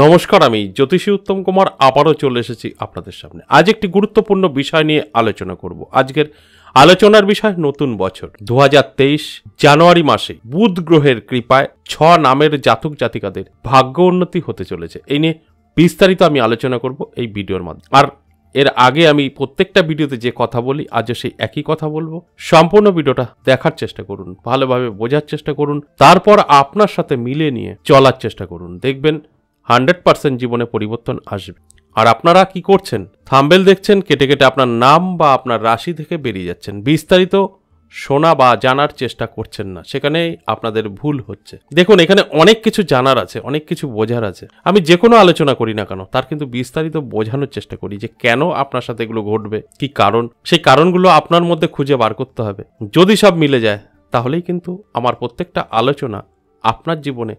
নমস্কার আমি জ্যোতিষী উত্তম কুমার আবারও চলে এসেছি আপনাদের সামনে আজ একটি গুরুত্বপূর্ণ বিষয় নিয়ে আলোচনা করব আজকের আলোচনার বিষয় নতুন বছর দু জানুয়ারি মাসে বুধ গ্রহের কৃপায় ছ নামের জাতক জাতিকাদের ভাগ্য উন্নতি হতে চলেছে এই নিয়ে বিস্তারিত আমি আলোচনা করব এই ভিডিওর মাধ্যমে আর এর আগে আমি প্রত্যেকটা ভিডিওতে যে কথা বলি আজও সেই একই কথা বলবো সম্পূর্ণ ভিডিওটা দেখার চেষ্টা করুন ভালোভাবে বোঝার চেষ্টা করুন তারপর আপনার সাথে মিলে নিয়ে চলার চেষ্টা করুন দেখবেন হান্ড্রেড পার্সেন্ট জীবনে পরিবর্তন আসবে আর আপনারা কি করছেন থাম্বেল দেখছেন কেটে কেটে আপনার নাম বা আপনার রাশি থেকে বেরিয়ে যাচ্ছেন বিস্তারিত শোনা বা জানার চেষ্টা করছেন না সেখানে আপনাদের ভুল হচ্ছে দেখুন এখানে অনেক কিছু জানার আছে অনেক কিছু বোঝার আছে আমি যে কোনো আলোচনা করি না কেন তার কিন্তু বিস্তারিত বোঝানোর চেষ্টা করি যে কেন আপনার সাথে এগুলো ঘটবে কি কারণ সেই কারণগুলো আপনার মধ্যে খুঁজে বার করতে হবে যদি সব মিলে যায় তাহলেই কিন্তু আমার প্রত্যেকটা আলোচনা আপনার জীবনে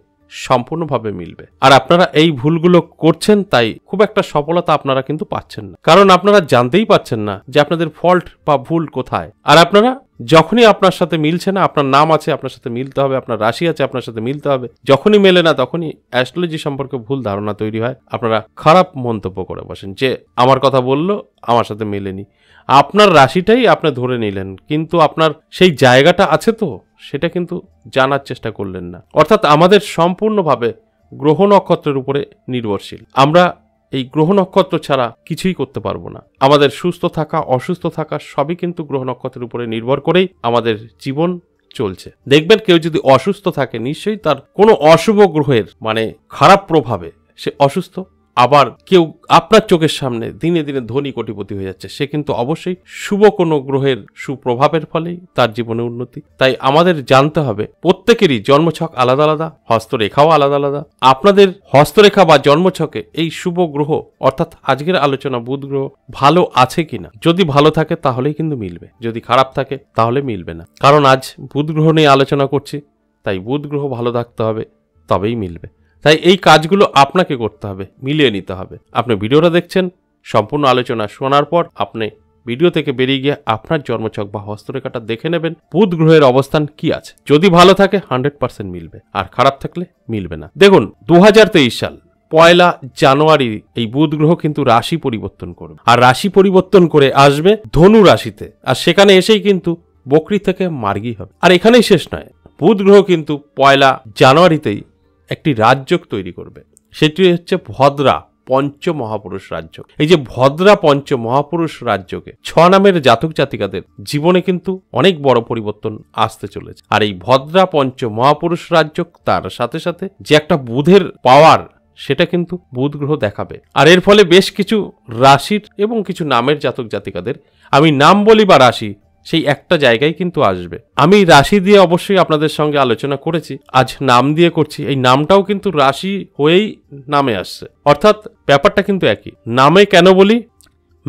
সম্পূর্ণভাবে মিলবে আর আপনারা এই ভুলগুলো করছেন তাই খুব একটা সফলতা আপনারা কিন্তু পাচ্ছেন না কারণ আপনারা জানতেই পাচ্ছেন না যে আপনাদের ফল্ট বা ভুল কোথায় আর আপনারা যখনই আপনার সাথে মিলছে না আপনার নাম আছে আপনার সাথে মিলতে হবে আপনার রাশি আছে আপনার সাথে মিলতে হবে যখনই মেলে না তখনই অ্যাস্ট্রোলজি সম্পর্কে ভুল ধারণা তৈরি হয় আপনারা খারাপ মন্তব্য করে বসেন যে আমার কথা বললো আমার সাথে মেলেনি আপনার রাশিটাই আপনি ধরে নিলেন কিন্তু আপনার সেই জায়গাটা আছে তো সেটা কিন্তু জানার চেষ্টা করলেন না অর্থাৎ আমাদের সম্পূর্ণভাবে গ্রহ নক্ষত্রের উপরে নির্ভরশীল আমরা এই গ্রহ নক্ষত্র ছাড়া কিছুই করতে পারবো না আমাদের সুস্থ থাকা অসুস্থ থাকা সবই কিন্তু গ্রহ নক্ষত্রের উপরে নির্ভর করেই আমাদের জীবন চলছে দেখবেন কেউ যদি অসুস্থ থাকে নিশ্চয়ই তার কোনো অশুভ গ্রহের মানে খারাপ প্রভাবে সে অসুস্থ আবার কেউ আপনার চোখের সামনে দিনে দিনে ধনী কোটিপতি হয়ে যাচ্ছে সে কিন্তু অবশ্যই শুভ কোনো গ্রহের সুপ্রভাবের ফলেই তার জীবনে উন্নতি তাই আমাদের জানতে হবে প্রত্যেকেরই জন্মছক আলাদা আলাদা হস্তরেখাও আলাদা আলাদা আপনাদের হস্তরেখা বা জন্মছকে এই শুভ গ্রহ অর্থাৎ আজকের আলোচনা বুধ গ্রহ ভালো আছে কিনা যদি ভালো থাকে তাহলেই কিন্তু মিলবে যদি খারাপ থাকে তাহলে মিলবে না কারণ আজ বুধ গ্রহ নিয়ে আলোচনা করছি তাই বুধ গ্রহ ভালো থাকতে হবে তবেই মিলবে তাই এই কাজগুলো আপনাকে করতে হবে মিলিয়ে নিতে হবে আপনি ভিডিওটা দেখছেন সম্পূর্ণ আলোচনা শোনার পর আপনি ভিডিও থেকে বেরিয়ে গিয়ে আপনার জন্মচক বা হস্তরেখাটা দেখে নেবেন বুধ গ্রহের অবস্থান কি আছে যদি ভালো থাকে হান্ড্রেড পার্সেন্ট মিলবে আর খারাপ থাকলে মিলবে না দেখুন দু সাল পয়লা জানুয়ারি এই বুধ গ্রহ কিন্তু রাশি পরিবর্তন করবে আর রাশি পরিবর্তন করে আসবে ধনু রাশিতে আর সেখানে এসেই কিন্তু বকরি থেকে মার্গি হবে আর এখানেই শেষ নয় বুধ গ্রহ কিন্তু পয়লা জানুয়ারিতেই একটি রাজ্যক তৈরি করবে সেটি হচ্ছে ভদ্রা পঞ্চ মহাপুরুষ রাজ্য এই যে ভদ্রা পঞ্চ মহাপুরুষ রাজ্যকে ছ নামের জাতক জাতিকাদের জীবনে কিন্তু অনেক বড় পরিবর্তন আসতে চলেছে আর এই ভদ্রা পঞ্চ মহাপুরুষ রাজ্য তার সাথে সাথে যে একটা বুধের পাওয়ার সেটা কিন্তু বুধ গ্রহ দেখাবে আর এর ফলে বেশ কিছু রাশির এবং কিছু নামের জাতক জাতিকাদের আমি নাম বলি বা রাশি সেই একটা জায়গায় কিন্তু আসবে আমি রাশি দিয়ে অবশ্যই আপনাদের সঙ্গে আলোচনা করেছি আজ নাম দিয়ে করছি এই নামটাও কিন্তু রাশি হয়েই নামে আসছে অর্থাৎ ব্যাপারটা কিন্তু একই নামে কেন বলি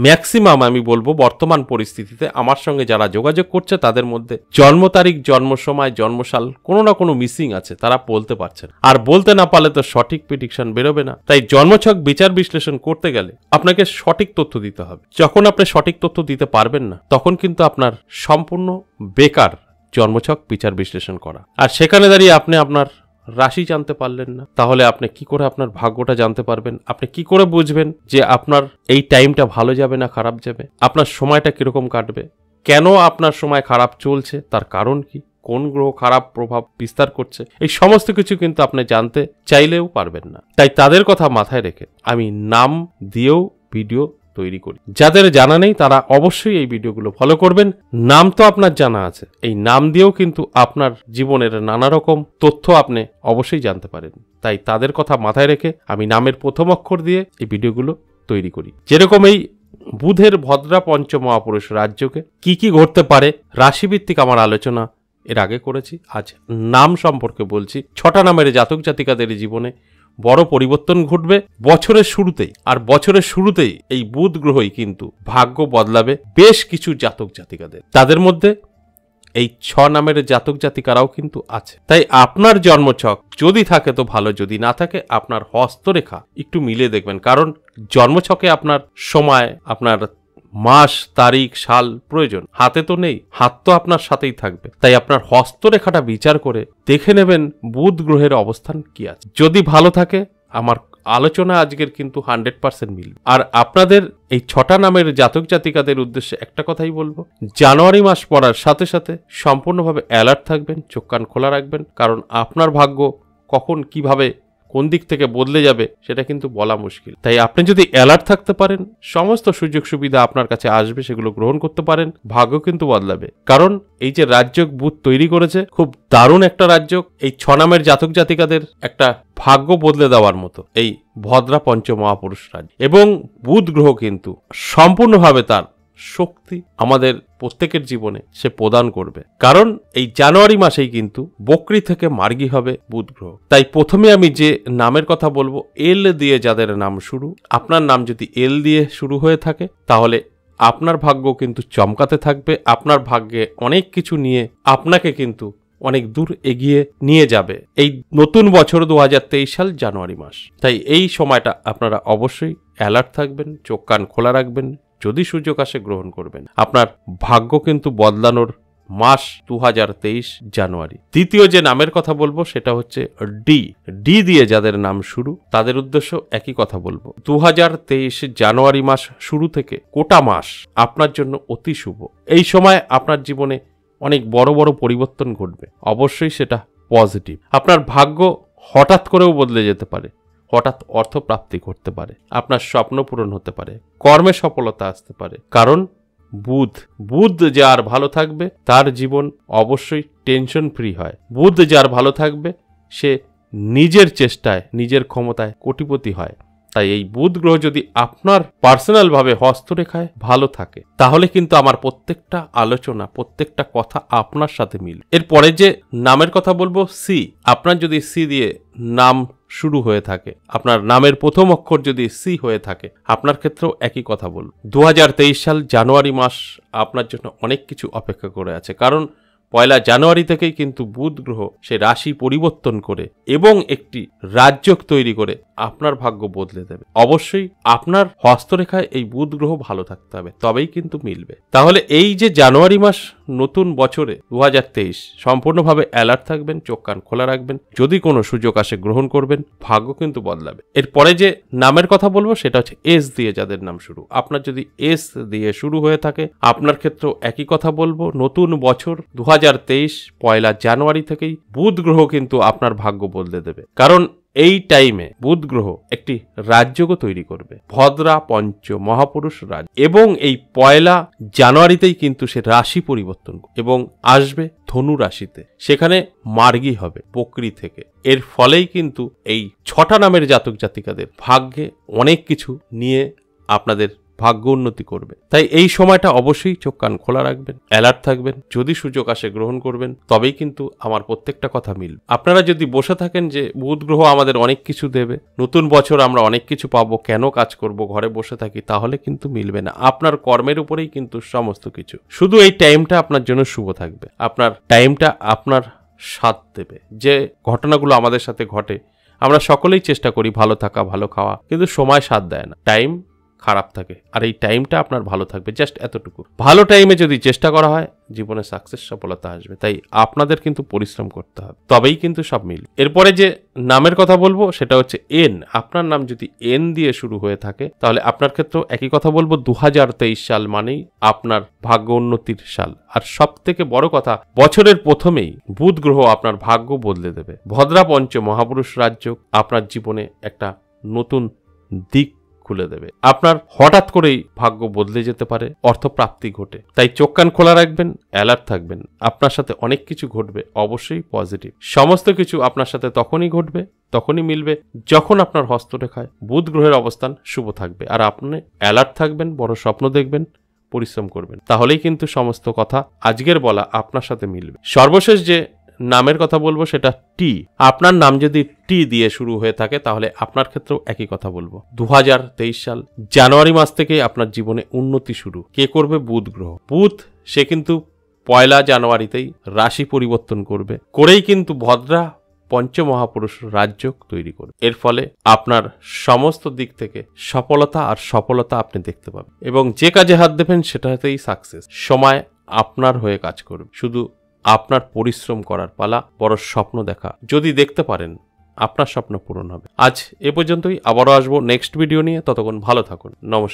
ম্যাক্সিমাম আমি বলবো বর্তমান পরিস্থিতিতে আমার সঙ্গে যারা যোগাযোগ করছে তাদের মধ্যে জন্ম তারিখ জন্ম সময় জন্মসাল কোনো না কোনো মিসিং আছে তারা বলতে পারছেন আর বলতে না পারলে তো সঠিক পিটিকশন বেরোবে না তাই জন্মছক বিচার বিশ্লেষণ করতে গেলে আপনাকে সঠিক তথ্য দিতে হবে যখন আপনি সঠিক তথ্য দিতে পারবেন না তখন কিন্তু আপনার সম্পূর্ণ বেকার জন্মছক বিচার বিশ্লেষণ করা আর সেখানে দাঁড়িয়ে আপনি আপনার রাশি জানতে পারলেন না তাহলে আপনি কি করে আপনার ভাগ্যটা জানতে পারবেন আপনি কি করে বুঝবেন যে আপনার এই টাইমটা ভালো যাবে না খারাপ যাবে আপনার সময়টা কীরকম কাটবে কেন আপনার সময় খারাপ চলছে তার কারণ কি কোন গ্রহ খারাপ প্রভাব বিস্তার করছে এই সমস্ত কিছু কিন্তু আপনি জানতে চাইলেও পারবেন না তাই তাদের কথা মাথায় রেখে আমি নাম দিয়েও ভিডিও তৈরি করি যাদের জানা নেই তারা অবশ্যই এই ভিডিওগুলো ফলো করবেন নাম তো আপনার জানা আছে এই নাম দিয়েও কিন্তু আপনার জীবনের নানা রকম তথ্য আপনি অবশ্যই জানতে পারেন তাই তাদের কথা মাথায় রেখে আমি নামের প্রথম অক্ষর দিয়ে এই ভিডিওগুলো তৈরি করি যেরকম এই বুধের ভদ্রা পঞ্চমহাপুরুষ রাজ্যকে কি কি ঘটতে পারে রাশিভিত্তিক আমার আলোচনা এর আগে করেছি আজ নাম সম্পর্কে বলছি ছটা নামের জাতক জাতিকাদের জীবনে বড় পরিবর্তন ঘটবে বছরের শুরুতেই আর বছরের শুরুতেই এই বুধ গ্রহই কিন্তু ভাগ্য বদলাবে বেশ কিছু জাতক জাতিকাদের তাদের মধ্যে এই ছ নামের জাতক জাতিকারাও কিন্তু আছে তাই আপনার জন্মছক যদি থাকে তো ভালো যদি না থাকে আপনার হস্তরেখা একটু মিলিয়ে দেখবেন কারণ জন্মছকে আপনার সময় আপনার মাস তারিখ সাল প্রয়োজন হাতে তো নেই হাত তো আপনার সাথেই থাকবে তাই আপনার হস্তরেখাটা বিচার করে দেখে নেবেন বুধ গ্রহের অবস্থান কি আছে যদি ভালো থাকে আমার আলোচনা আজকের কিন্তু হান্ড্রেড পার্সেন্ট মিলবে আর আপনাদের এই ছটা নামের জাতক জাতিকাদের উদ্দেশ্যে একটা কথাই বলবো জানুয়ারি মাস পড়ার সাথে সাথে সম্পূর্ণভাবে অ্যালার্ট থাকবেন চোখ কান খোলা রাখবেন কারণ আপনার ভাগ্য কখন কিভাবে কোন দিক থেকে বদলে যাবে সেটা কিন্তু বলা মুশকিল তাই আপনি যদি অ্যালার্ট থাকতে পারেন সমস্ত সুযোগ সুবিধা আপনার কাছে আসবে সেগুলো গ্রহণ করতে পারেন ভাগ্য কিন্তু বদলাবে কারণ এই যে রাজ্য বুথ তৈরি করেছে খুব দারুণ একটা রাজ্য এই ছনামের জাতক জাতিকাদের একটা ভাগ্য বদলে দেওয়ার মতো এই ভদ্রা পঞ্চ মহাপুরুষ এবং বুধ গ্রহ কিন্তু সম্পূর্ণভাবে তার শক্তি আমাদের প্রত্যেকের জীবনে সে প্রদান করবে কারণ এই জানুয়ারি মাসেই কিন্তু বকরি থেকে মার্গী হবে বুধ গ্রহ তাই প্রথমে আমি যে নামের কথা বলবো এল দিয়ে যাদের নাম শুরু আপনার নাম যদি এল দিয়ে শুরু হয়ে থাকে তাহলে আপনার ভাগ্য কিন্তু চমকাতে থাকবে আপনার ভাগ্যে অনেক কিছু নিয়ে আপনাকে কিন্তু অনেক দূর এগিয়ে নিয়ে যাবে এই নতুন বছর দু সাল জানুয়ারি মাস তাই এই সময়টা আপনারা অবশ্যই অ্যালার্ট থাকবেন চোখ কান খোলা রাখবেন যদি সুযোগ আসে গ্রহণ করবেন আপনার ভাগ্য কিন্তু বদলানোর মাস দু জানুয়ারি তৃতীয় যে নামের কথা বলবো সেটা হচ্ছে ডি ডি দিয়ে যাদের নাম শুরু তাদের উদ্দেশ্য একই কথা বলবো দু জানুয়ারি মাস শুরু থেকে কোটা মাস আপনার জন্য অতি শুভ এই সময় আপনার জীবনে অনেক বড় বড় পরিবর্তন ঘটবে অবশ্যই সেটা পজিটিভ আপনার ভাগ্য হঠাৎ করেও বদলে যেতে পারে হঠাৎ অর্থ প্রাপ্তি ঘটতে পারে আপনার স্বপ্ন পূরণ হতে পারে কর্মে সফলতা আসতে পারে কারণ বুধ বুধ যার ভালো থাকবে তার জীবন অবশ্যই টেনশন ফ্রি হয় বুধ যার ভালো থাকবে সে নিজের চেষ্টায় নিজের ক্ষমতায় কোটিপতি হয় তাই এই বুধ গ্রহ যদি আপনার পার্সোনালভাবে হস্তরেখায় ভালো থাকে তাহলে কিন্তু আমার প্রত্যেকটা আলোচনা প্রত্যেকটা কথা আপনার সাথে মিল এরপরে যে নামের কথা বলবো সি আপনার যদি সি দিয়ে নাম শুরু হয়ে থাকে আপনার নামের প্রথম অক্ষর যদি সি হয়ে থাকে আপনার ক্ষেত্রেও একই কথা বলব দু সাল জানুয়ারি মাস আপনার জন্য অনেক কিছু অপেক্ষা করে আছে কারণ পয়লা জানুয়ারি থেকেই কিন্তু বুধ গ্রহ সে রাশি পরিবর্তন করে এবং একটি রাজ্যক তৈরি করে আপনার ভাগ্য বদলে দেবে অবশ্যই আপনার হস্তরেখায় এই বুধ গ্রহ ভালো থাকতে হবে তবেই কিন্তু মিলবে তাহলে এই যে জানুয়ারি মাস নতুন বছরে দু হাজার তেইশ সম্পূর্ণভাবে অ্যালার্ট থাকবেন চোখ কান খোলা রাখবেন যদি কোনো সুযোগ আসে গ্রহণ করবেন ভাগ্য কিন্তু বদলাবে এরপরে যে নামের কথা বলবো সেটা হচ্ছে এস দিয়ে যাদের নাম শুরু আপনার যদি এস দিয়ে শুরু হয়ে থাকে আপনার ক্ষেত্রেও একই কথা বলবো নতুন বছর দু পয়লা জানুয়ারি থেকেই বুধ গ্রহ কিন্তু আপনার ভাগ্য বদলে দেবে কারণ এই টাইমে বুধ গ্রহ একটি রাজ্যকে তৈরি করবে ভদ্রা পঞ্চ মহাপুরুষ রাজ এবং এই পয়লা জানুয়ারিতেই কিন্তু সে রাশি পরিবর্তন এবং আসবে ধনু রাশিতে সেখানে মার্গী হবে বকরি থেকে এর ফলেই কিন্তু এই ছটা নামের জাতক জাতিকাদের ভাগ্যে অনেক কিছু নিয়ে আপনাদের ভাগ্য উন্নতি করবে তাই এই সময়টা অবশ্যই চোখ কান খোলা রাখবেন অ্যালার্ট থাকবেন যদি সুযোগ আসে গ্রহণ করবেন তবেই কিন্তু আমার প্রত্যেকটা কথা মিলবে আপনারা যদি বসে থাকেন যে বুধ গ্রহ আমাদের অনেক কিছু দেবে নতুন বছর আমরা অনেক কিছু পাবো কেন কাজ করব ঘরে বসে থাকি তাহলে কিন্তু মিলবে না আপনার কর্মের উপরেই কিন্তু সমস্ত কিছু শুধু এই টাইমটা আপনার জন্য শুভ থাকবে আপনার টাইমটা আপনার স্বাদ দেবে যে ঘটনাগুলো আমাদের সাথে ঘটে আমরা সকলেই চেষ্টা করি ভালো থাকা ভালো খাওয়া কিন্তু সময় সাথ দেয় না টাইম খারাপ থাকে আর এই টাইমটা আপনার ভালো থাকবে জাস্ট এতটুকু ভালো টাইমে যদি চেষ্টা করা হয় জীবনে সাকসেস সফলতা আসবে তাই আপনাদের কিন্তু পরিশ্রম করতে হবে তবেই কিন্তু সব মিল এরপরে যে নামের কথা বলবো সেটা হচ্ছে এন আপনার নাম যদি এন দিয়ে শুরু হয়ে থাকে তাহলে আপনার ক্ষেত্রেও একই কথা বলবো দু সাল মানেই আপনার ভাগ্য উন্নতির সাল আর সব থেকে বড় কথা বছরের প্রথমেই বুধ গ্রহ আপনার ভাগ্য বদলে দেবে ভদ্রা পঞ্চ মহাপুরুষ রাজ্য আপনার জীবনে একটা নতুন দিক খুলে দেবে আপনার হঠাৎ করেই ভাগ্য বদলে যেতে পারে অর্থপ্রাপ্তি ঘটে তাই চোখ কান খোলা রাখবেন অ্যালার্ট থাকবেন আপনার সাথে অনেক কিছু ঘটবে অবশ্যই পজিটিভ সমস্ত কিছু আপনার সাথে তখনই ঘটবে তখনই মিলবে যখন আপনার হস্তরেখায় বুধ গ্রহের অবস্থান শুভ থাকবে আর আপনি অ্যালার্ট থাকবেন বড় স্বপ্ন দেখবেন পরিশ্রম করবেন তাহলেই কিন্তু সমস্ত কথা আজকের বলা আপনার সাথে মিলবে সর্বশেষ যে নামের কথা বলবো সেটা টি আপনার নাম যদি টি দিয়ে শুরু হয়ে থাকে তাহলে আপনার ক্ষেত্রেও একই কথা বলবো দু সাল জানুয়ারি মাস থেকে আপনার জীবনে উন্নতি শুরু কে করবে বুধ গ্রহ বুধ সে কিন্তু পয়লা জানুয়ারিতেই রাশি পরিবর্তন করবে করেই কিন্তু ভদ্রা পঞ্চমহাপুরুষ রাজ্য তৈরি করবে এর ফলে আপনার সমস্ত দিক থেকে সফলতা আর সফলতা আপনি দেখতে পাবেন এবং যে কাজে হাত দেবেন সেটাতেই সাকসেস সময় আপনার হয়ে কাজ করবে শুধু আপনার পরিশ্রম করার পালা বড় স্বপ্ন দেখা যদি দেখতে পারেন আপনার স্বপ্ন পূরণ হবে আজ এ পর্যন্তই আবারও আসবো নেক্সট ভিডিও নিয়ে ততক্ষণ ভালো থাকুন নমস্কার